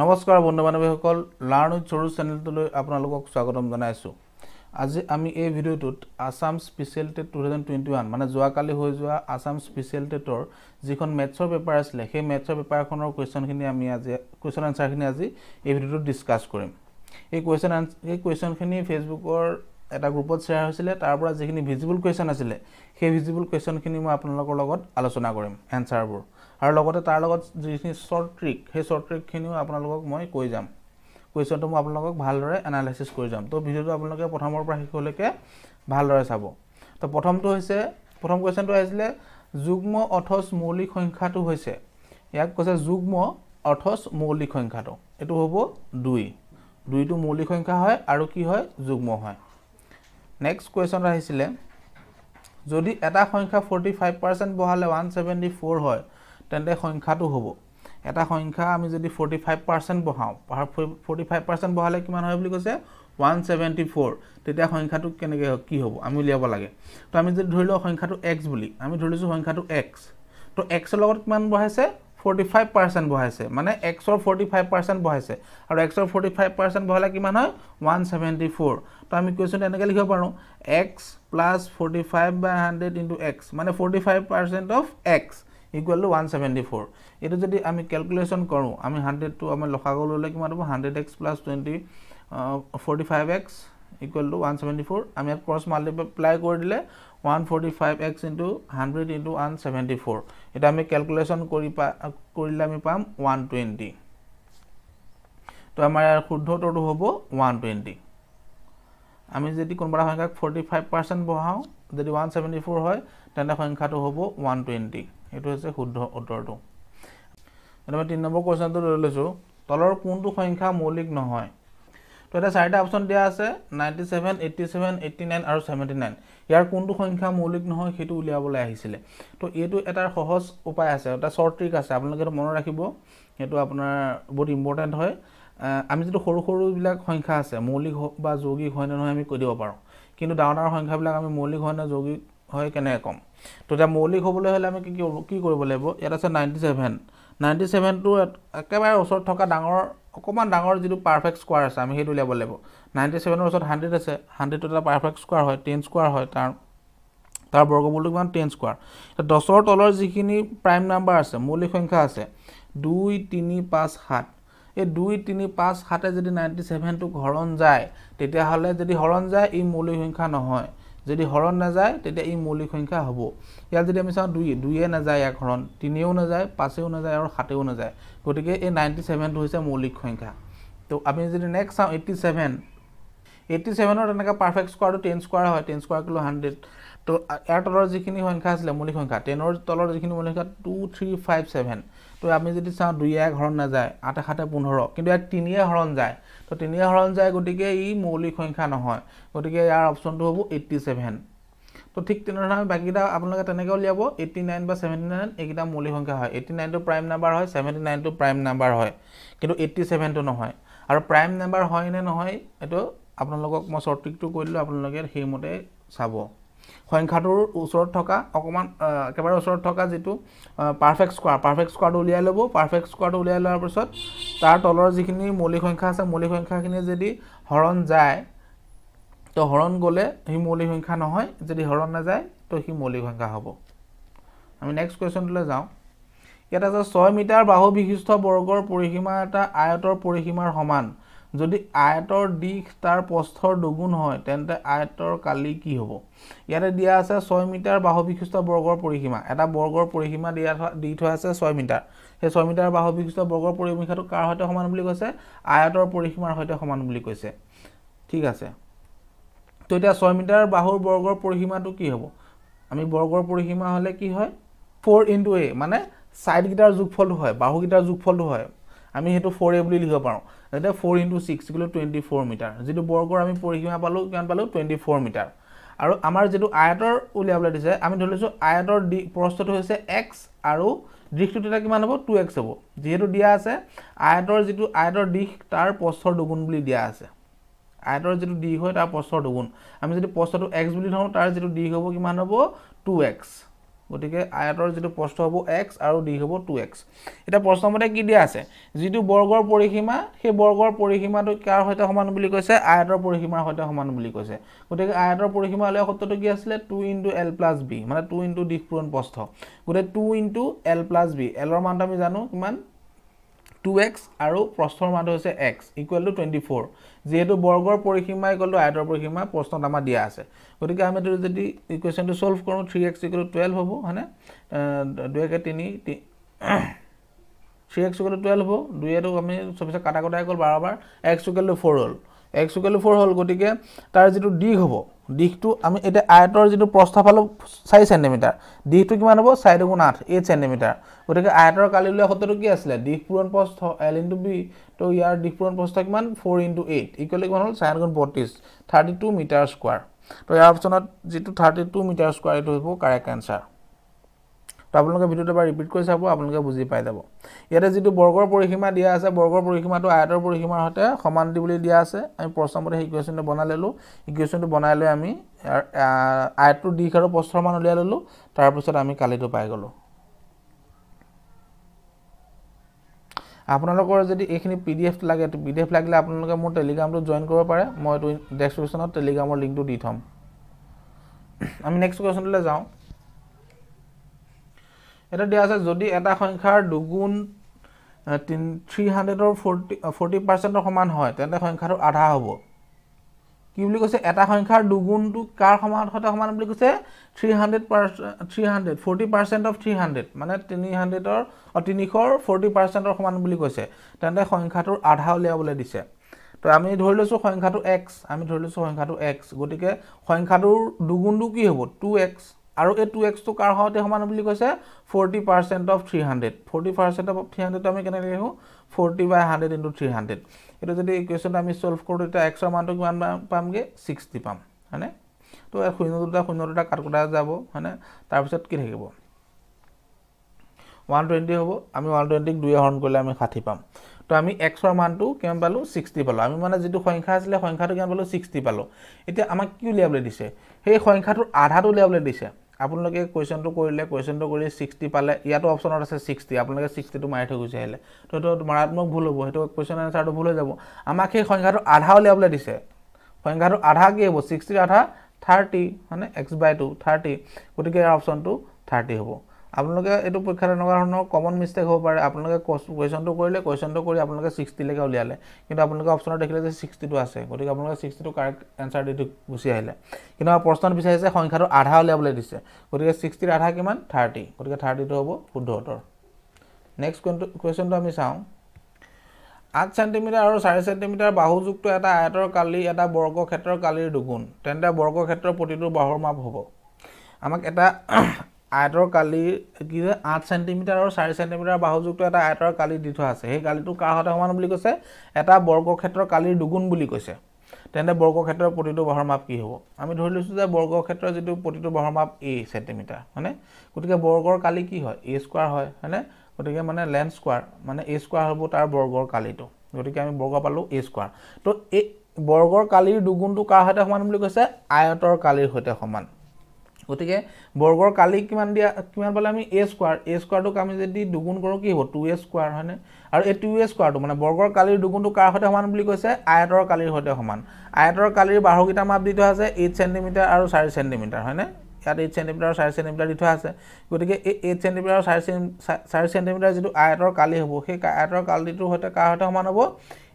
নমস্কাৰ বন্ধু বান্ধৱীসকল learn with চৰু চেনেলটোলৈ আপোনালোকক স্বাগতম জনাইছোঁ আজি আমি এই ভিডিঅ'টোত আছাম special TET two thousand twenty one মানে যোৱাকালি হৈ যোৱা আছাম স্পেচিয়েল টেটৰ যিখন মেথছৰ পেপাৰ আছিলে সেই মেথছৰ পেপাৰখনৰ কুৱেশ্যনখিনি আমি আজি কুৱেশ্যন এনচাৰখিনি আজি এই ভিডিঅ'টোত ডিছকাছ কৰিম এই কুৱেশ্যন এই কুৱেশ্যনখিনি ফেচবুকৰ এটা গ্ৰুপত শ্বেয়াৰ হৈছিলে তাৰ পৰা যিখিনি ভিজিবল কুৱেশ্যন আছিলে সেই ভিজিবল কুৱেশ্যনখিনি মই আপোনালোকৰ লগত আলোচনা কৰিম এনচাৰবোৰ আৰু লগতে তাৰ লগত যিখিনি শ্বৰ্ট ট্ৰিক সেই শ্বৰ্ট ট্ৰিকখিনিও আপোনালোকক মই কৈ যাম কুৱেশ্যনটো মই আপোনালোকক ভালদৰে এনালাইচিচ কৰি যাম তো ভিডিঅ'টো আপোনালোকে প্ৰথমৰ পৰা শেষলৈকে ভালদৰে চাব তো প্ৰথমটো হৈছে প্ৰথম কুৱেশ্যনটো আহিছিলে যুগ্ম অথচ মৌলিক সংখ্যাটো হৈছে ইয়াক কৈছে যুগ্ম অথচ মৌলিক সংখ্যাটো এইটো হ'ব দুই দুইটো মৌলিক সংখ্যা হয় আৰু কি হয় যুগ্ম হয় নেক্সট কুৱেশ্যনটো আহিছিলে যদি এটা সংখ্যা ফৰ্টি ফাইভ পাৰ্চেণ্ট বহালে ওৱান ছেভেণ্টি ফ'ৰ হয় তেন্তে সংখ্যাটো হ'ব এটা সংখ্যা আমি যদি ফৰ্টি ফাইভ পাৰ্চেণ্ট বঢ়াওঁ ফৰ্টি ফাইভ পাৰ্চেণ্ট বঢ়ালে কিমান হয় বুলি কৈছে ওৱান ছেভেণ্টি ফ'ৰ তেতিয়া সংখ্যাটো কেনেকৈ কি হ'ব আমি উলিয়াব লাগে তো আমি যদি ধৰি লওঁ সংখ্যাটো এক্স বুলি আমি ধৰি লৈছোঁ সংখ্যাটো এক্স তো এক্সৰ লগত কিমান বঢ়াইছে ফৰ্টি ফাইভ পাৰ্চেণ্ট বঢ়াইছে মানে এক্সৰ ফৰ্টি ফাইভ পাৰ্চেণ্ট বঢ়াইছে আৰু এক্সৰ ফৰ্টি ফাইভ পাৰ্চেণ্ট বঢ়ালে কিমান হয় ওৱান চেভেণ্টি ফ'ৰ তো আমি কুৱেশ্যনটো এনেকৈ লিখিব পাৰোঁ x plus forty five by hundred into x মানে forty five percent of x equal to one seventy four এইটো যদি আমি কেলকুলেশ্যন কৰোঁ আমি হাণ্ড্ৰেডটো আমি লখাগৰ ল'লে কিমান হ'ব hundred x plus twenty forty five x equal to one seventy four আমি ইয়াত ক্ৰছ মাল্টিপ্লাই কৰি দিলে one forty five x into hundred into one seventy four এতিয়া আমি কেলকুলেশ্যন কৰি পা কৰিলে আমি পাম ওৱান টুৱেণ্টি তো আমাৰ ইয়াৰ শুদ্ধ উত্তৰটো হ'ব ওৱান টুৱেণ্টি আমি যদি কোনোবা সংখ্যাক ফৰ্টি ফাইভ পাৰ্চেণ্ট বঢ়াওঁ যদি ওৱান ছেভেণ্টি ফ'ৰ হয় তেন্তে সংখ্যাটো হ'ব ওৱান টুৱেণ্টি এইটো হৈছে শুদ্ধ উত্তৰটো এতিয়া মই তিনি নম্বৰ কুৱেশ্যনটো লৈ লৈছোঁ তলৰ কোনটো সংখ্যা মৌলিক নহয় তো এতিয়া চাৰিটা অপশ্যন দিয়া আছে ninety seven eighty seven eighty nine আৰু ছেভেণ্টি নাইন ইয়াৰ কোনটো সংখ্যা মৌলিক নহয় সেইটো উলিয়াবলৈ আহিছিলে তো এইটো এটা সহজ উপায় আছে এটা শ্বৰ্ট ট্ৰিক আছে আপোনালোকে এইটো মনত ৰাখিব সেইটো আপোনাৰ বহুত ইম্পৰ্টেণ্ট হয় আমি যিটো সৰু সৰুবিলাক সংখ্যা আছে মৌলিক বা যৌগিক হয়নে নহয় আমি কৈ দিব পাৰোঁ কিন্তু ডাঙৰ ডাঙৰ সংখ্যাবিলাক আমি মৌলিক হয়নে যৌগিক হয় কেনেকৈ ক'ম তো এতিয়া মৌলিক হ'বলৈ হ'লে আমি কি কি কৰিব লাগিব ইয়াত আছে নাইণ্টি ছেভেন নাইণ্টি ছেভেনটো একেবাৰে ওচৰত থকা ডাঙৰ অকণমান ডাঙৰ যিটো পাৰফেক্ট স্কুৱাৰ আছে আমি সেইটো উলিয়াব লাগিব নাইণ্টি ছেভেনৰ ওচৰত হাণ্ড্ৰেড আছে হাণ্ড্ৰেডটো এটা পাৰফেক্ট স্কুৱাৰ হয় টেন স্কুৱাৰ হয় তাৰ তাৰ বৰ্গমূলটো কিমান টেন স্কুৱাৰ এতিয়া দহৰ তলৰ যিখিনি প্ৰাইম নাম্বাৰ আছে মৌলিক সংখ্যা আছে দুই তিনি পাঁচ সাত এই দুই তিনি পাঁচ সাতে যদি নাইণ্টি ছেভেনটোক হৰণ যায় তেতিয়াহ'লে যদি হৰণ যায় ই মৌলিক সংখ্যা নহয় যদি হৰণ নাযায় তেতিয়া ই মৌলিক সংখ্যা হ'ব ইয়াত যদি আমি চাওঁ দুই দুয়ে নাযায় ইয়াক হৰণ তিনিও নাযায় পাঁচেও নাযায় আৰু সাতেও নাযায় গতিকে এই নাইণ্টি ছেভেনটো হৈছে মৌলিক সংখ্যা তো আমি যদি নেক্সট চাওঁ এইট্টি ছেভেন এইট্টি ছেভেনৰ তেনেকৈ পাৰফেক্ট স্কোৱাৰটো টেন স্কোৱাৰ হয় টেন স্কোৱাৰ কিলো হাণ্ড্ৰেড তো ইয়াৰ তলৰ যিখিনি সংখ্যা আছিলে মৌলিক সংখ্যা টেনৰ তলৰ যিখিনি মৌলিক সংখ্যা টু থ্ৰী ফাইভ ছেভেন তো আমি যদি চাওঁ দুয়ে এক হৰণ নাযায় আঠে সাতে পোন্ধৰ কিন্তু ইয়াত তিনিয়ে হৰণ যায় তো তিনিয়ে হৰণ যায় গতিকে ই মৌলিক সংখ্যা নহয় গতিকে ইয়াৰ অপশ্যনটো হ'ব এইট্টি ছেভেন তো ঠিক তেনেধৰণে আমি বাকীকেইটা আপোনালোকে তেনেকৈ উলিয়াব এইট্টি নাইন বা ছেভেণ্টি নাইন এইকেইটা মৌলিক সংখ্যা হয় এইট্টি নাইনটো প্ৰাইম নাম্বাৰ হয় ছেভেণ্টি নাইনটো প্ৰাইম নাম্বাৰ হয় কিন্তু এইট্টি ছেভেনটো নহয় আৰু প্ৰাইম নাম্বাৰ হয় নে নহয় এইটো আপোনালোকক মই শ্বৰ্ট ট্ৰিকটো কৰিলোঁ আপোনালোকে সেইমতে চাব সংখ্যাটোৰ ওচৰত থকা অকণমান একেবাৰে ওচৰত থকা যিটো পাৰফেক্ট স্কোৱাৰ পাৰফেক্ট স্কোৱাৰটো উলিয়াই ল'ব পাৰফেক্ট স্কোৱাৰটো উলিয়াই লোৱাৰ পিছত তাৰ তলৰ যিখিনি মৌলিক সংখ্যা আছে মৌলিক সংখ্যাখিনি যদি হৰণ যায় তো হৰণ গ'লে সি মৌলিক সংখ্যা নহয় যদি হৰণ নাযায় তো সি মৌলিক সংখ্যা হ'ব আমি নেক্সট কুৱেশ্যনটোলৈ যাওঁ ইয়াত আছে ছয় মিটাৰ বাহু বিশিষ্ট বৰ্গৰ পৰিসীমা এটা আয়তৰ পৰিসীমাৰ সমান যদি আয়তৰ দিশ তাৰ প্ৰস্থৰ দুগুণ হয় তেন্তে আয়তৰ কালি কি হ'ব ইয়াতে দিয়া আছে ছয় মিটাৰ বাহু বিশিষ্ট বৰ্গৰ পৰিসীমা এটা বৰ্গৰ পৰিসীমা দিয়া দি থোৱা আছে ছয় মিটাৰ সেই ছয় মিটাৰ বাহু বিশিষ্ট বৰ্গৰ পৰিসীমাটো কাৰ সৈতে সমান বুলি কৈছে আয়তৰ পৰিসীমাৰ সৈতে সমান বুলি কৈছে ঠিক আছে তো এতিয়া ছয় মিটাৰ বাহুৰ বৰ্গৰ পৰিসীমাটো কি হ'ব আমি বৰ্গৰ পৰিসীমা হ'লে কি হয় ফ'ৰ ইনটু এ মানে ছাইডকেইটাৰ যোগফলটো হয় বাহুকেইটাৰ যোগফলটো হয় আমি সেইটো ফ'ৰ এ বুলি লিখিব পাৰোঁ যাতে ফ'ৰ ইন্টু ছিক্স কিলো টুৱেণ্টি ফ'ৰ মিটাৰ যিটো বৰ্গৰ আমি পৰিসীমা পালোঁ কিমান পালোঁ টুৱেণ্টি ফ'ৰ মিটাৰ আৰু আমাৰ যিটো আয়তৰ উলিয়াবলৈ দিছে আমি ধৰি লৈছোঁ আয়তৰ দি প্ৰস্তুটো হৈছে এক্স আৰু দিশটো তেতিয়া কিমান হ'ব টু এক্স হ'ব যিহেতু দিয়া আছে আয়তৰ যিটো আয়তৰ দিশ তাৰ প্ৰস্থৰ দুগুণ বুলি দিয়া আছে আয়তৰ যিটো দিশ হয় তাৰ প্ৰস্থৰ দুগুণ আমি যদি প্ৰস্থটো এক্স বুলি ধৰোঁ তাৰ যিটো দিশ হ'ব কিমান হ'ব টু এক্স গতিকে আয়তৰ যিটো প্ৰস্থ হ'ব এক্স আৰু দি হ'ব টু এক্স এতিয়া প্ৰশ্নমতে কি দিয়া আছে যিটো বৰ্গৰ পৰিসীমা সেই বৰ্গৰ পৰিসীমাটো কাৰ সৈতে সমান বুলি কৈছে আয়তৰ পৰিসীমাৰ সৈতে সমান বুলি কৈছে গতিকে আয়তৰ পৰিসীমা হ'লে সত্ৰটো কি আছিলে two into L plus B মানে টু ইনটু দিশ পূৰণ প্ৰস্থ গতিকে two into L plus B এলৰ মানটো আমি জানো কিমান টু এক্স আৰু প্ৰশ্নৰ মানটো হৈছে x equal to twenty four যিহেতু বৰ্গৰ পৰিসীমা ইকুৱেল টু আয়তৰ পৰিসীমা প্ৰশ্নত আমাৰ দিয়া আছে গতিকে আমি এইটো যদি ইকুৱেশ্যনটো ছল্ভ কৰোঁ three x equal to twelve হ'ব হয়নে দুই একে তিনি three x equal to twelve হ'ব দুইটো আমি চবিছে কাটা কটাই গ'ল বাৰ বাৰ এক্স ইকুৱেল টু ফ'ৰ হ'ল এক্স ইকুৱেল টু ফ'ৰ হ'ল গতিকে তাৰ যিটো দিগ হ'ব দিশটো আমি এতিয়া আয়তৰ যিটো প্ৰস্থফাল চাৰি চেণ্টিমিটাৰ দিশটো কিমান হ'ব চাৰি গুণ আঠ এইট চেণ্টিমিটাৰ গতিকে আয়তৰ কালিলোৱা সত্ৰটো কি আছিলে দিশ পূৰণ প্ৰস্থ এল ইণ্টু বি তো ইয়াৰ দিশ পূৰণ প্ৰস্থ কিমান ফ'ৰ ইন্টু এইট ইকুৱেলি কিমান হ'ল চাৰি গুণ বত্ৰিছ থাৰ্টি টু মিটাৰ স্কোৱাৰ তো ইয়াৰ অপশ্যনত যিটো থাৰ্টি টু মিটাৰ স্কোৱাৰ এইটো হ'ব কাৰেক্ট এনচাৰ তো আপোনালোকে ভিডিওটো এবাৰ ৰিপিট কৰি চাব আপোনালোকে বুজি পাই যাব ইয়াতে যিটো বৰ্গৰ পৰিসীমা দিয়া আছে বৰ্গৰ পৰিসীমাটো আয়তৰ পৰিসীমাৰ সৈতে সমানটি বুলি দিয়া আছে আমি প্ৰশ্নমতে সেই ইকুৱেশ্যনটো বনাই ল'লোঁ ইকুৱেশ্যনটো বনাই লৈ আমি আয়তটোৰ দিশ আৰু প্ৰশ্নৰ মান উলিয়াই ল'লোঁ তাৰপিছত আমি কালিটো পাই গ'লোঁ আপোনালোকৰ যদি এইখিনি পি ডি এফ লাগে পি ডি এফ লাগিলে আপোনালোকে মোৰ টেলিগ্ৰামটো জইন কৰিব পাৰে মই এইটো ডেক্সক্ৰিপশ্যনত টেলিগ্ৰামৰ লিংকটো দি থ'ম আমি নেক্সট কুৱেশ্যনটোলৈ যাওঁ এটা দিয়া আছে যদি এটা সংখ্যাৰ দুগুণ তিন থ্ৰী হাণ্ড্ৰেডৰ ফৰ্টি ফৰ্টি পাৰ্চেণ্টৰ সমান হয় তেন্তে সংখ্যাটো আধা হ'ব কি বুলি কৈছে এটা সংখ্যাৰ দুগুণটো কাৰ সমান সৈতে সমান বুলি কৈছে three hundred per three hundred forty percent of three hundred মানে তিনি হাণ্ড্ৰেডৰ অঁ তিনিশৰ ফৰ্টি পাৰ্চেণ্টৰ সমান বুলি কৈছে তেন্তে সংখ্যাটোৰ আধা উলিয়াবলৈ দিছে তো আমি ধৰি লৈছোঁ সংখ্যাটো এক্স আমি ধৰি লৈছোঁ সংখ্যাটো এক্স গতিকে সংখ্যাটোৰ দুগুণটো কি হ'ব টু এক্স আৰু এই টু এক্সটো কাৰ সৈতে সমান বুলি কৈছে forty percent of three hundred forty percent of three হাণ্ড্ৰেডটো আমি কেনেকৈ লিখোঁ forty by hundred into three hundred এইটো যদি এই কুৱেশ্যনটো আমি ছল্ভ কৰোঁ তেতিয়া এক্সৰ মানটো কিমান পামগৈ ছিক্সটি পাম হয়নে তো শূন্য দুটা শূন্য দুটা কাট কটা যাব হয়নে তাৰপিছত কি থাকিব ওৱান টুৱেণ্টি হ'ব আমি ওৱান টুৱেণ্টিক দুই হৰণ কৰিলে আমি ষাঠি পাম তো আমি এক্সৰ মানটো কিমান পালোঁ ছিক্সটি পালোঁ আমি মানে যিটো সংখ্যা আছিলে সংখ্যাটো কিমান পালোঁ ছিক্সটি পালোঁ এতিয়া আমাক কি উলিয়াবলৈ দিছে সেই সংখ্যাটোৰ আধাটো উলিয়াবলৈ দিছে আপোনালোকে কুৱেশ্যনটো কৰিলে কুৱেশ্যনটো কৰি ছিক্সটি পালে ইয়াতো অপশ্যনত আছে ছিক্সটি আপোনালোকে ছিক্সটিটো মাৰি থৈ গুচি আহিলে তো সেইটো মাৰাত্মক ভুল হ'ব সেইটো কুৱেশ্যন এনচাৰটো ভুল হৈ যাব আমাক সেই সংখ্যাটো আধা উলিয়াবলৈ দিছে সংখ্যাটো আধা কি হ'ব ছিক্সটিৰ আধা থাৰ্টি মানে এক্স বাই টু থাৰ্টি গতিকে ইয়াৰ অপশ্যনটো থাৰ্টি হ'ব আপোনালোকে এইটো পৰীক্ষাত এনেকুৱা ধৰণৰ কমন মিষ্টেক হ'ব পাৰে আপোনালোকে কুৱেশ্যনটো কৰিলে কুৱেশ্যনটো কৰি আপোনালোকে ছিক্সটিলৈকে উলিয়ালে কিন্তু আপোনালোকে অপশ্যনত দেখিলে যে ছিক্সটিটো আছে গতিকে আপোনালোকে ছিক্সটিটো কাৰেক্ট এনচাৰ দি গুচি আহিলে কিন্তু আমাৰ প্ৰশ্নত বিচাৰিছে সংখ্যাটো আধা উলিয়াবলৈ দিছে গতিকে ছিক্সটিৰ আধা কিমান থাৰ্টি গতিকে থাৰ্টিটো হ'ব শুদ্ধ উত্তৰ নেক্সট কুৱেণ্টো কুৱেশ্যনটো আমি চাওঁ আঠ ছেণ্টিমিটাৰ আৰু চাৰি ছেণ্টিমিটাৰ বাহুযুক্ত এটা আয়তৰ কালি এটা বৰ্গক্ষেত্ৰৰ কালিৰ দুগুণ তেন্তে বৰ্গক্ষেত্ৰৰ প্ৰতিটো বাহুৰ মাপ হ'ব আমাক এটা আয়তৰ কালি কি হয় আঠ চেণ্টিমিটাৰ আৰু চাৰি চেণ্টিমিটাৰ বাহুযুক্ত এটা আয়তৰ কালি দি থোৱা আছে সেই কালিটো কাৰ সৈতে সমান বুলি কৈছে এটা বৰ্গক্ষেত্ৰৰ কালিৰ দুগুণ বুলি কৈছে তেন্তে বৰ্গক্ষেত্ৰৰ প্ৰতিটো বাহৰ মাপ কি হ'ব আমি ধৰি লৈছোঁ যে বৰ্গক্ষেত্ৰৰ যিটো প্ৰতিটো বাহৰ মাপ এ চেণ্টিমিটাৰ হয়নে গতিকে বৰ্গৰ কালি কি হয় এ স্কোৱাৰ হয় হয়নে গতিকে মানে লেণ্ড স্কোৱাৰ মানে এ স্কোৱাৰ হ'ব তাৰ বৰ্গৰ কালিটো গতিকে আমি বৰ্গ পালোঁ এ স্কোৱাৰ তো এই বৰ্গৰ কালিৰ দুগুণটো কাৰ সৈতে সমান বুলি কৈছে আয়তৰ কালিৰ সৈতে সমান গতিকে বৰ্গৰ কালি কিমান দিয়া কিমান পালে আমি এ স্কোৱাৰ এ স্কোৱাৰটোক আমি যদি দুগুণ কৰোঁ কি হ'ব টু এ স্কোৱাৰ হয়নে আৰু এই টু এ স্কোৱাৰটো মানে বৰ্গৰ কালিৰ দুগুণটো কাৰ সৈতে সমান বুলি কৈছে আয়তৰ কালিৰ সৈতে সমান আয়তৰ কালিৰ বাহুকেইটা মাপ দি থোৱা আছে এইট চেণ্টিমিটাৰ আৰু চাৰি চেণ্টিমিটাৰ হয়নে ইয়াত এইট চেণ্টিমিটাৰ আৰু চাৰি চেণ্টিমিটাৰ দি থোৱা আছে গতিকে এই এইট চেণ্টিমিটাৰ আৰু চাৰি চেণ্টি চাৰি চেণ্টিমিটাৰ যিটো আয়তৰ কালি হ'ব সেই আয়তৰ কালিটোৰ সৈতে কাৰ সৈতে সমান হ'ব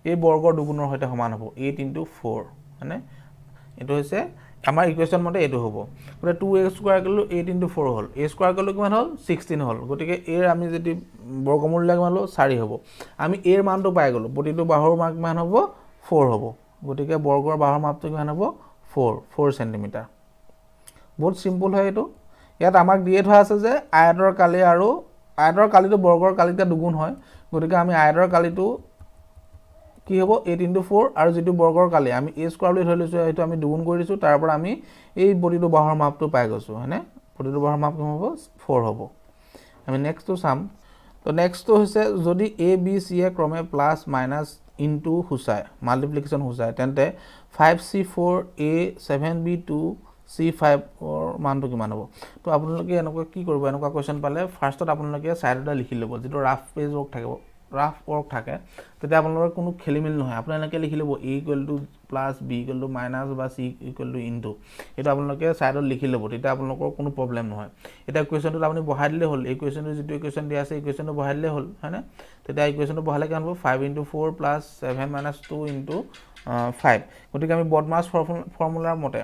এই বৰ্গৰ দুগুণৰ সৈতে সমান হ'ব এইট ইনটু ফ'ৰ হয়নে এইটো হৈছে আমাৰ ইকুৱেশ্যন মতে এইটো হ'ব গতিকে টু এ স্কুৱাৰ কৰিলোঁ এইট ইণ্টু ফ'ৰ হ'ল এ স্কুৱাৰ কৰিলোঁ কিমান হ'ল ছিক্সটিন হ'ল গতিকে এৰ আমি যদি বৰ্গমূলীয়া কিমান হ'লোঁ চাৰি হ'ব আমি এৰ মানটো পাই গ'লোঁ প্ৰতিটো বাঁহৰ মাৰ্ক কিমান হ'ব ফ'ৰ হ'ব গতিকে বৰ্গৰ বাঁহৰ মাপটো কিমান হ'ব ফ'ৰ ফ'ৰ চেণ্টিমিটাৰ বহুত চিম্পুল হয় এইটো ইয়াত আমাক দিয়ে থোৱা আছে যে আয়তৰ কালি আৰু আয়তৰ কালিটো বৰ্গৰ কালিতে দুগুণ হয় গতিকে আমি আয়তৰ কালিটো কি হ'ব এইট ইণ্টু ফ'ৰ আৰু যিটো বৰ্গৰ কালি আমি এ স্কোৱাৰ বুলি ধৰি লৈছোঁ সেইটো আমি দুগুণ কৰি দিছোঁ তাৰপৰা আমি এই প্ৰতিটো বাহৰ মাপটো পাই গৈছোঁ হয়নে প্ৰতিটো বাঁহৰ মাপ কিমান হ'ব ফ'ৰ হ'ব আমি নেক্সটটো চাম তো নেক্সটটো হৈছে যদি এ বি চিয়ে ক্ৰমে প্লাছ মাইনাছ ইনটু সূচায় মাল্টিপ্লিকেশ্যন সূচায় তেন্তে five C four A seven B two C ফাইভৰ মানটো কিমান হ'ব তো আপোনালোকে এনেকুৱা কি কৰিব এনেকুৱা কুৱেশ্যন পালে ফাৰ্ষ্টত আপোনালোকে চাইড এটা লিখি ল'ব যিটো ৰাফ পেজ ৱৰ্ক থাকিব ৰাফ ৱৰ্ক থাকে তেতিয়া আপোনালোকৰ কোনো খেলি খেলিমেলি নহয় এনেকৈ লিখি ল'ব A equal to plus B equal to minus বা চি ইকুৱেল টু ইন এইটো আপোনালোকে ছাইডত লিখি ল'ব তেতিয়া আপোনালোকৰ কোনো প্ৰব্লেম নহয় এতিয়া কুৱেশ্যনটোত আপুনি বঢ়াই দিলেই হ'ল এই কুৱেশ্যনটো যিটো কুৱেশ্যন দিয়া আছে এই কুৱেশ্যনটো বঢ়াই দিলেই হ'ল হয়নে তেতিয়া এই কুৱেশ্যনটো বঢ়ালে কি হ'ব five in four plus seven minus two into five গতিকে আমি বদমাছ ফৰ্ফ ফৰ্মুলাৰ মতে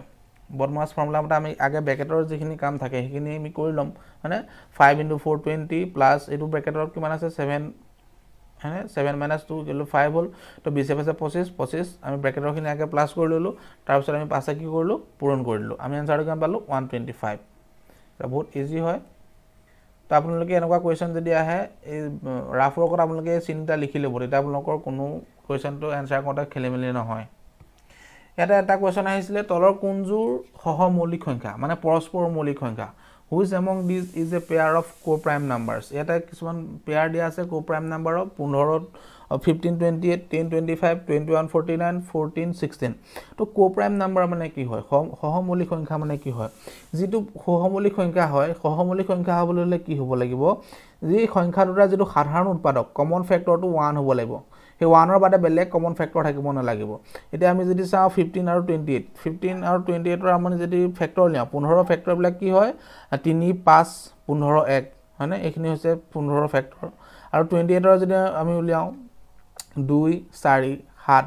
বদমাছ ফৰ্মুলাৰ মতে আমি আগে ব্ৰেকেটৰ যিখিনি কাম থাকে সেইখিনি আমি কৰি ল'ম হয়নে five into four twenty plus এইটো ব্ৰেকেটত কিমান আছে ছেভেন হয়নে ছেভেন মাইনাছ টু কৰিলোঁ ফাইভ হ'ল তো বিছ এফ আছে পঁচিছ পঁচিছ আমি ব্ৰেকেটৰখিনি আগে প্লাছ কৰি ল'লোঁ তাৰপিছত আমি পাঁচে কি কৰিলোঁ পূৰণ কৰি দিলোঁ আমি এনচাৰটো কিমান পালোঁ ওৱান টুৱেণ্টি ফাইভ বহুত ইজি হয় তো আপোনালোকে এনেকুৱা কুৱেশ্যন যদি আহে এই ৰাফ ৱৰ্কত আপোনালোকে চিন এটা লিখি ল'ব তেতিয়া আপোনালোকৰ কোনো কুৱেশ্যনটো এনচাৰ কৰোঁতে খেলি মেলি নহয় ইয়াতে এটা কুৱেশ্যন আহিছিলে তলৰ কোনযোৰ সহমৌলিক সংখ্যা মানে পৰস্পৰ মৌলিক সংখ্যা which among these is a pair of co prime numbers ইয়াতে কিছুমান পেয়াৰ দিয়া আছে কো প্ৰাইম নাম্বাৰৰ পোন্ধৰ fifteen twenty eight ten twenty five twenty one forty nine fourteen sixteen ত' ক' প্ৰাইম নাম্বাৰ মানে কি হয় সহমৌলিক সংখ্যা মানে কি হয় যিটো সহমৌলিক সংখ্যা হয় সহমৌলিক সংখ্যা হ'বলৈ হ'লে কি হ'ব লাগিব যি সংখ্যা দুটাৰ যিটো সাধাৰণ উৎপাদক কমন ফেক্টৰটো ওৱান হ'ব লাগিব সেই ওৱানৰ বাদে বেলেগ কমন ফেক্টৰ থাকিব নালাগিব এতিয়া আমি যদি চাওঁ ফিফটিন আৰু টুৱেণ্টি এইট ফিফটিন আৰু টুৱেণ্টি এইটৰ আমি যদি ফেক্টৰ উলিয়াওঁ পোন্ধৰ ফেক্টৰবিলাক কি হয় তিনি পাঁচ পোন্ধৰ এক হয়নে এইখিনি হৈছে পোন্ধৰ ফেক্টৰ আৰু টুৱেণ্টি এইটৰ যদি আমি উলিয়াওঁ দুই চাৰি সাত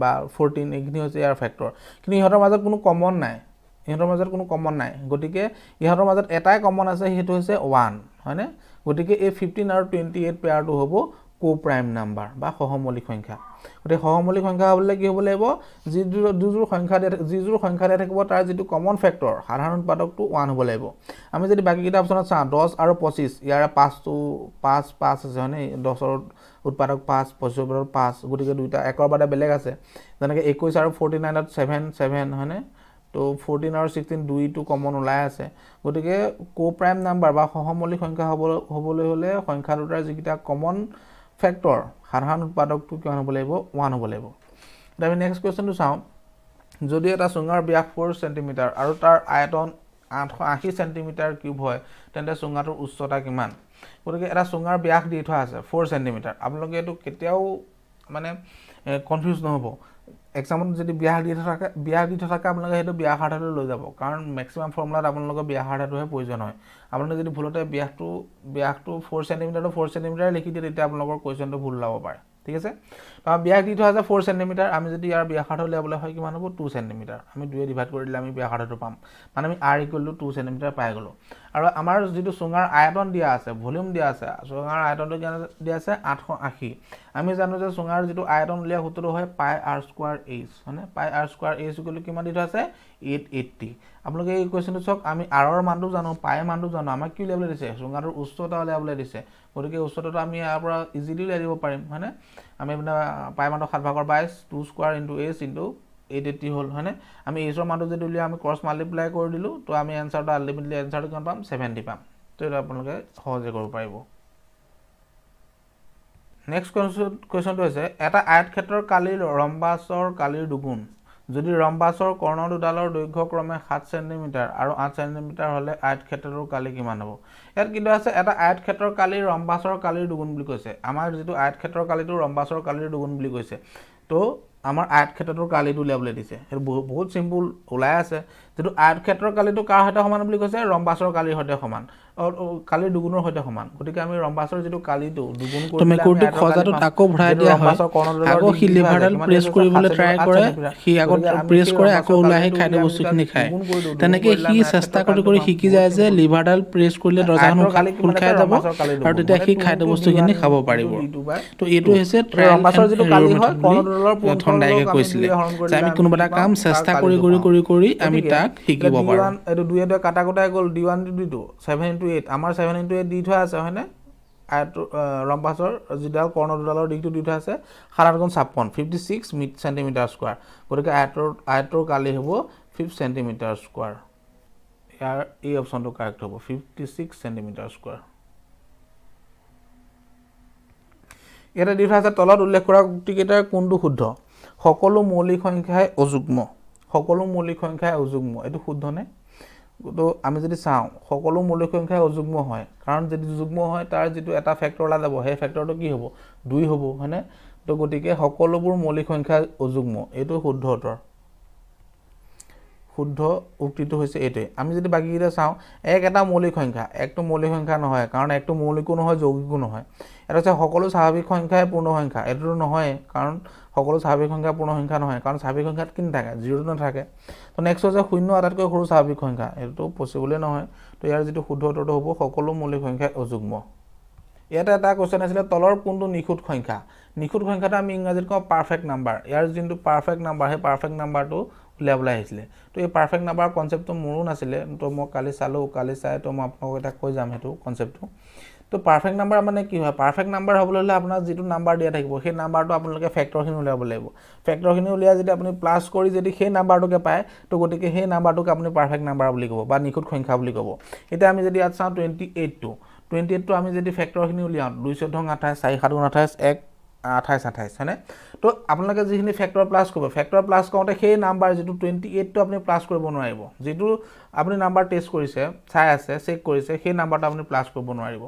বা ফ'ৰ্টিন এইখিনি হৈছে ইয়াৰ ফেক্টৰ কিন্তু ইহঁতৰ মাজত কোনো কমন নাই ইহঁতৰ মাজত কোনো কমন নাই গতিকে ইহঁতৰ মাজত এটাই কমন আছে সেইটো হৈছে ওৱান হয়নে গতিকে এই ফিফটিন আৰু টুৱেণ্টি এইট পেয়াৰটো হ'ব কো প্ৰাইম নাম্বাৰ বা সহমলিক সংখ্যা গতিকে সহমলিক সংখ্যা হ'বলৈ কি হ'ব লাগিব যি দুযোৰ সংখ্যা দিয়া যিযোৰ সংখ্যা দিয়া থাকিব তাৰ যিটো কমন ফেক্টৰ সাধাৰণ উৎপাদকটো ওৱান হ'ব লাগিব আমি যদি বাকীকেইটা অপশ্যনত চাওঁ দহ আৰু পঁচিছ ইয়াৰে পাঁচটো পাঁচ পাঁচ আছে হয়নে দহৰ উৎপাদক পাঁচ পঁচিছৰ ভিতৰত পাঁচ গতিকে দুইটা একৰ বাদে বেলেগ আছে যেনেকৈ একৈছ আৰু ফৰ্টি নাইনত ছেভেন ছেভেন হয়নে তো ফৰ্টিন আৰু ছিক্সটিন দুইটো কমন ওলাই আছে গতিকে কো প্ৰাইম নাম্বাৰ বা সহমলিক সংখ্যা হ'ব হ'বলৈ হ'লে সংখ্যা দুটাৰ যিকেইটা কমন ফেক্টৰ সাধাৰণ উৎপাদকটো কিমান হ'ব লাগিব ওৱান হ'ব লাগিব এতিয়া আমি নেক্সট কুৱেশ্যনটো চাওঁ যদি এটা চুঙাৰ ব্যাস ফ'ৰ চেণ্টিমিটাৰ আৰু তাৰ আয়তন আঠশ আশী চেণ্টিমিটাৰ কিউব হয় তেন্তে চুঙাটোৰ উচ্চতা কিমান গতিকে এটা চুঙাৰ ব্যাস দি থোৱা আছে ফ'ৰ চেণ্টিমিটাৰ আপোনালোকে এইটো কেতিয়াও মানে কনফিউজ নহ'ব এক্সামত যদি বিয়া দি থকা বিয়া দি থকাকৈ আপোনালোকে সেইটো বিয়া সাৰ্থাটো লৈ যাব কাৰণ মেক্সিমাম ফৰ্মুলাত আপোনালোকৰ বিয়া সাৰ্থাটোহে প্ৰয়োজন হয় আপোনালোকে যদি ভুলতে ব্যাসটো ব্যাসটো ফ'ৰ চেণ্টিমিটাৰটো ফ'ৰ চেণ্টিমিটাৰ লিখি দিয়ে তেতিয়া আপোনালোকৰ কুৱেশ্যনটো ভুল ওলাব পাৰে ঠিক আছে বা বিয়াক দি থোৱা যে ফ'ৰ চেণ্টিমিটাৰ আমি যদি ইয়াৰ বিয়া সাৰ্থ উলিয়াবলৈ হয় কিমান হ'ব টু চেণ্টিমিটাৰ আমি দুয়ে ডিভাইড কৰি দিলে আমি বিয়া সাৰ্থটো পাম মানে আমি R equal to two centimetre পাই গ'লো আৰু আমাৰ যিটো চুঙাৰ আয়তন দিয়া আছে ভলিউম দিয়া আছে চুঙাৰ আয়তনটো দিয়া আছে আঠশ আশী আমি জানো যে চুঙাৰ যিটো আয়তন উলিয়া সূত্ৰ হয় পাই আৰ স্কোৱাৰ এইচ হয়নে পাই আৰ স্কোৱাৰ এইচ গ'লে কিমান দি থোৱা আছে এইট এইট্টি আপোনালোকে এই কুৱেশ্যনটো চাওক আমি আৰৰ মানটো জানো পাই মানটো জানো আমাক কি উলিয়াবলৈ দিছে চুঙাটোৰ উচ্চতা উলিয়াবলৈ দিছে গতিকে উচ্চতাটো আমি ইয়াৰ পৰা ইজিলি উলিয়াই দিব পাৰিম হয়নে আমি মানে পাই মানটো সাত ভাগৰ বাইছ two square into H into eight eighty হ'ল হয়নে আমি এইচৰ মানটো যদি উলিয়াই আমি ক্ৰছ মাল্টিপ্লাই কৰি দিলোঁ তো আমি এনচাৰটো আল্টিমেটলি এনচাৰটো কিমান পাম ছেভেণ্টি পাম তো এইটো আপোনালোকে সহজে কৰিব পাৰিব নেক্সট কুৱেশ্যন কুৱেশ্যনটো হৈছে এটা আয়তক্ষেত্ৰৰ কালিৰ ৰম্বাছৰ কালিৰ দুগুণ যদি ৰম্বাছৰ কৰ্ণ দুডালৰ দৈৰ্ঘ্য ক্ৰমে সাত চেণ্টিমিটাৰ আৰু আঠ চেণ্টিমিটাৰ হ'লে আয়তক্ষেত্ৰৰ কালি কিমান হ'ব ইয়াত কিন্তু আছে এটা আয়তক্ষেত্ৰৰ কালি ৰম্বাছৰ কালিৰ দুগুণ বুলি কৈছে আমাৰ যিটো আয়তক্ষেত্ৰৰ কালিটো ৰম্বাছৰ কালিৰ দুগুণ বুলি কৈছে তো আমাৰ আয়তক্ষেত্ৰটোৰ কালিটো উলিয়াবলৈ দিছে সেইটো বহুত বহুত চিম্পুল ওলাই আছে যিটো আয়তক্ষেত্ৰৰ কালিটো কাৰ সৈতে সমান বুলি কৈছে ৰম্বাছৰ কালিৰ সৈতে সমান কালিৰ দুগুণৰ সৈতে সমান গতিকে আমি ৰম্বাছৰ যিটো কালিটো কাটা কটাই গ'ল D one D two into eight আমাৰ ছেভেন ইণ্টু এইট দি থোৱা আছে হয়নে আয়টো ৰম্পাছৰ যিডাল কৰ্ণ দুডালৰ দিশটো দি থোৱা আছে সাত আঠগুণ ছাপন্ন ফিফটি ছিক্স মিট চেণ্টিমিটাৰ স্কুৱাৰ গতিকে কালি হ'ব ফিফ্ট চেণ্টিমিটাৰ স্কুৱাৰ ইয়াৰ এই অপচনটো কাৰেক্ট হ'ব ফিফটি ছিক্স চেণ্টিমিটাৰ স্কুৱাৰ দি থোৱা আছে তলত উল্লেখ কৰা উক্তিকেইটাৰ কোনটো শুদ্ধ সকলো মৌলিক সংখ্যাই অযুগ্ম সকলো মৌলিক সংখ্যাই অযুগ্ম এইটো নে কিন্তু আমি যদি চাওঁ সকলো মৌলিক সংখ্যাই অযুগ্ম হয় কাৰণ যদি যুগ্ম হয় তাৰ যিটো এটা ফেক্টৰ ওলাই যাব সেই ফেক্টৰটো কি হ'ব দুই হ'ব হয়নে তো গতিকে সকলোবোৰ মৌলিক সংখ্যা অযুগ্ম এইটো শুদ্ধ উত্তৰ শুদ্ধ উক্তিটো হৈছে এইটোৱে আমি যদি বাকীকেইটা চাওঁ এক এটা মৌলিক সংখ্যা একটো মৌলিক সংখ্যা নহয় কাৰণ একটো মৌলিকো নহয় যৌগিকো নহয় এটা হৈছে সকলো স্বাভাৱিক সংখ্যাই পূৰ্ণ সংখ্যা এইটোতো নহয়ে কাৰণ সকলো স্বাভাৱিক সংখ্যা পূৰ্ণ সংখ্যা নহয় কাৰণ স্বাভাৱিক সংখ্যাত কিনি থাকে জিৰ'টো নাথাকে তো নেক্সট হৈছে শূন্য আটাইতকৈ সৰু স্বাভাৱিক সংখ্যা এইটোতো পচিবলেই নহয় তো ইয়াৰ যিটো শুদ্ধ উত্তৰটো হ'ব সকলো মৌলিক সংখ্যাই অযুগ্ম ইয়াতে এটা কুৱেশ্যন আছিলে তলৰ কোনটো নিখুঁত সংখ্যা নিখুঁত সংখ্যাটো আমি ইংৰাজীত কওঁ পাৰফেক্ট নাম্বাৰ ইয়াৰ যোনটো পাৰফেক্ট নাম্বাৰ সেই পাৰফেক্ট নাম্বাৰটো উলিয়াবলৈ আহিছিলে তো এই পাৰফেক্ট নাম্বাৰ কনচেপ্টটো মোৰো নাছিলে তো মই কালি চালোঁ কালি চাই তো মই আপোনালোকক এটা কৈ যাম সেইটো কনচেপ্টটো তো পাৰফেক্ট নাম্বাৰ মানে কি হয় পাৰফেক্ট নাম্বাৰ হ'বলৈ হ'লে আপোনাৰ যিটো নাম্বাৰ দিয়া থাকিব সেই নাম্বাৰটো আপোনালোকে ফেক্টৰখিনি উলিয়াব লাগিব ফেক্টৰখিনি উলিয়াই যদি আপুনি প্লাছ কৰি যদি সেই নাম্বাৰটোকে পায় তো গতিকে সেই নাম্বাৰটোকে আপুনি পাৰফেক্ট নাম্বাৰ বুলি ক'ব বা নিখুঁত সংখ্যা বুলি ক'ব এতিয়া আমি যদি ইয়াত চাওঁ টুৱেণ্টি এইটটো টুৱেণ্টি এইটটো আমি যদি ফেক্টৰখিনি উলিয়াওঁ দুই চৈধ্য আঠাইছ চাৰি সাতগুণ আঠাইছ এক আঠাইছ আঠাইছ হয়নে তো আপোনালোকে যিখিনি ফেক্টৰ প্লাছ কৰিব ফেক্টৰ প্লাছ কৰোঁতে সেই নাম্বাৰ যিটো টুৱেণ্টি এইটটো আপুনি প্লাছ কৰিব নোৱাৰিব যিটো আপুনি নাম্বাৰ টেষ্ট কৰিছে চাই আছে চেক কৰিছে সেই নাম্বাৰটো আপুনি প্লাছ কৰিব নোৱাৰিব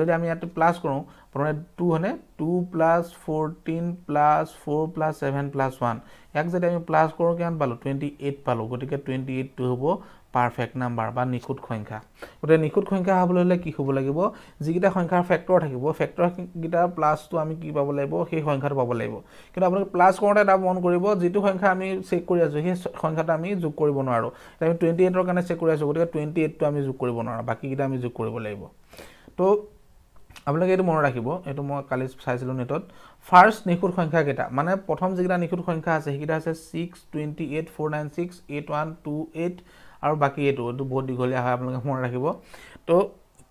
যদি আমি ইয়াত প্লাছ কৰোঁ প্ৰথমে টু হয়নে two plus fourteen plus four plus seven plus one ইয়াক যদি আমি প্লাছ কৰোঁ কিমান পালোঁ টুৱেণ্টি এইট পালোঁ গতিকে টুৱেণ্টি এইটটো হ'ব পাৰফেক্ট নাম্বাৰ বা নিখুঁত সংখ্যা গতিকে নিখুঁত সংখ্যা হ'বলৈ হ'লে কি হ'ব লাগিব যিকেইটা সংখ্যাৰ ফেক্টৰ থাকিব ফেক্টৰকেইটা প্লাছটো আমি কি পাব লাগিব সেই সংখ্যাটো পাব লাগিব কিন্তু আপোনালোকে প্লাছ কৰোঁতে এটা মন কৰিব যিটো সংখ্যা আমি চেক কৰি আছোঁ সেই সংখ্যাটো আমি যোগ কৰিব নোৱাৰোঁ এতিয়া আমি টুৱেণ্টি এইটৰ কাৰণে চেক কৰি আছোঁ গতিকে টুৱেণ্টি এইটটো আমি যোগ কৰিব নোৱাৰোঁ বাকীকেইটা আমি যোগ কৰিব লাগিব তো আপোনালোকে এইটো মনত ৰাখিব এইটো মই কালি চাইছিলোঁ নেটত ফাৰ্ষ্ট নিখুঁত সংখ্যাকেইটা মানে প্ৰথম যিকেইটা নিখুঁত সংখ্যা আছে সেইকেইটা আছে six twenty eight four nine six eight one two eight আৰু বাকী এইটো এইটো বহুত দীঘলীয়া হয় আপোনালোকে মনত ৰাখিব তো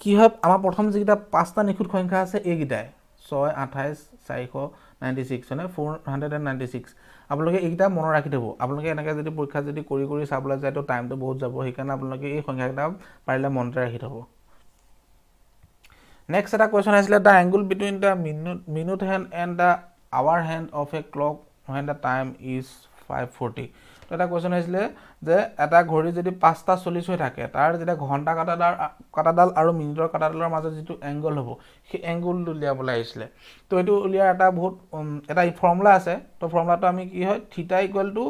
কি হয় আমাৰ প্ৰথম যিকেইটা পাঁচটা নিখুঁত সংখ্যা আছে এইকেইটাই ছয় আঠাইছ চাৰিশ নাইণ্টি ছিক্স মানে four hundred and ninety six আপোনালোকে এইকেইটা মনত ৰাখি থ'ব আপোনালোকে এনেকৈ যদি পৰীক্ষা যদি কৰি কৰি চাবলৈ যায় তো টাইমটো বহুত যাব সেইকাৰণে আপোনালোকে এই সংখ্যাকেইটা পাৰিলে মনতে ৰাখি থ'ব নেক্সট এটা কুৱেশ্যন আহিছিলে the angle between the minute minute hand and the hour hand of a clock hand the time is five forty তো এটা কুৱেশ্যন আহিছিলে যে এটা ঘড়ী যদি পাঁচটা চল্লিছ হৈ থাকে তাৰ যেতিয়া ঘণ্টা কাটাডাল কাটাডাল আৰু মিনিটৰ কাটাডালৰ মাজত যিটো এংগল হ'ব সেই এংগলটো উলিয়াবলৈ আহিছিলে তো এইটো উলিয়াৰ এটা বহুত এটা ফৰ্মুলা আছে তো ফৰ্মুলাটো আমি কি হয় theta equal to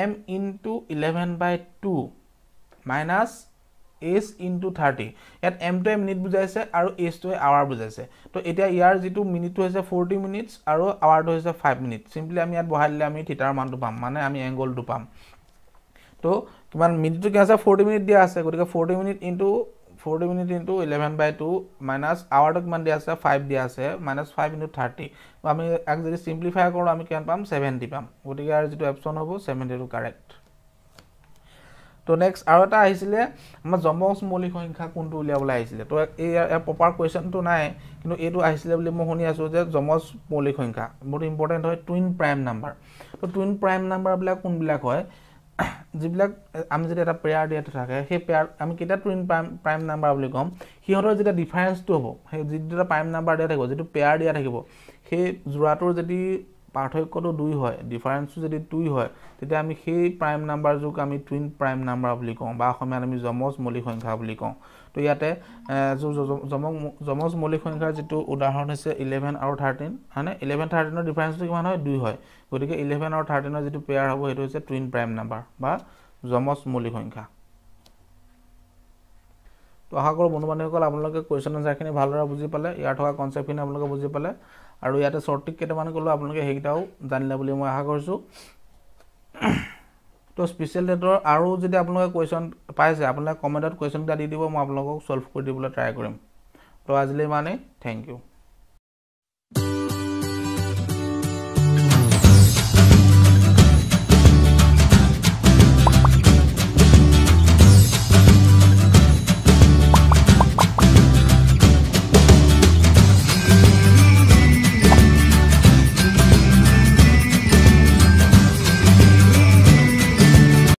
M in two eleven by two minus H into thirty ইয়াত এমটোৱে মিনিট বুজাইছে আৰু এইচটোৱে আৱাৰ বুজাইছে তো এতিয়া ইয়াৰ যিটো মিনিটটো হৈছে ফৰ্টি মিনিটছ আৰু আৱাৰটো হৈছে ফাইভ মিনিট চিম্পলি আমি ইয়াত বহাই দিলে আমি থিটাৰ মানটো পাম মানে আমি এংগলটো পাম তো কিমান মিনিটটো কি আছে ফৰ্টি মিনিট দিয়া আছে গতিকে forty minute into forty minute into eleven by two minus আৱাৰটো কিমান দিয়া আছে ফাইভ দিয়া আছে মাইনাছ ফাইভ ইনটু থাৰ্টি আমি ইয়াক যদি চিম্প্লিফাই কৰোঁ আমি কিমান পাম ছেভেণ্টি পাম গতিকে ইয়াৰ যিটো অপশ্যন হ'ব ছেভেণ্টিটো কাৰেক্ট তো নেক্সট আৰু এটা আহিছিলে আমাৰ জমজ মৌলিক সংখ্যা কোনটো উলিয়াবলৈ আহিছিলে তো এই প্ৰপাৰ কুৱেশ্যনটো নাই কিন্তু এইটো আহিছিলে বুলি মই শুনি আছোঁ যে জমজ মৌলিক সংখ্যা বহুত ইম্পৰ্টেণ্ট হয় টুইন প্ৰাইম নাম্বাৰ তো টুইন প্ৰাইম নাম্বাৰবিলাক কোনবিলাক হয় যিবিলাক আমি যেতিয়া এটা পেয়াৰ দিয়াতে থাকে সেই পেয়াৰ আমি কেতিয়া টুইন প্ৰাইম প্ৰাইম নাম্বাৰ বুলি ক'ম সিহঁতৰ যেতিয়া ডিফাৰেঞ্চটো হ'ব সেই যিটো এটা প্ৰাইম নাম্বাৰ দিয়া থাকিব যিটো পেয়াৰ দিয়া থাকিব সেই যোৰাটোৰ যদি পাৰ্থক্যটো দুই হয় ডিফাৰেঞ্চটো যদি টুই হয় তেতিয়া আমি সেই প্ৰাইম নাম্বাৰযোগ আমি টুইন প্ৰাইম নাম্বাৰ বুলি কওঁ বা অসমীয়াত আমি যমজ মলিক সংখ্যা বুলি কওঁ তো ইয়াতে যমজ মলিক সংখ্যাৰ যিটো উদাহৰণ হৈছে ইলেভেন আৰু থাৰ্টিন হয়নে ইলেভেন থাৰ্টিনৰ ডিফাৰেঞ্চটো কিমান হয় দুই হয় গতিকে ইলেভেন আৰু থাৰ্টিনৰ যিটো পেয়াৰ হ'ব সেইটো হৈছে টুইন প্ৰাইম নাম্বাৰ বা যমজ মৌলিক সংখ্যা তো আশা কৰোঁ বন্ধু বান্ধৱীসকল আপোনালোকে কুৱেশ্যন এন্সাৰখিনি ভালদৰে বুজি পালে ইয়াৰ থকা কনচেপ্টখিনি আপোনালোকে বুজি পালে আৰু ইয়াতে শ্বৰ্ট টিক কেইটামান ক'লোঁ আপোনালোকে সেইকেইটাও জানিলে বুলি মই আশা কৰিছোঁ তো স্পেচিয়েল ডেটৰ আৰু যদি আপোনালোকে কুৱেশ্যন পাইছে আপোনালোকে কমেণ্টত কুৱেশ্যনকেইটা দি দিব মই আপোনালোকক ছল্ভ কৰি দিবলৈ ট্ৰাই কৰিম তো আজিলৈ ইমানেই থেংক ইউ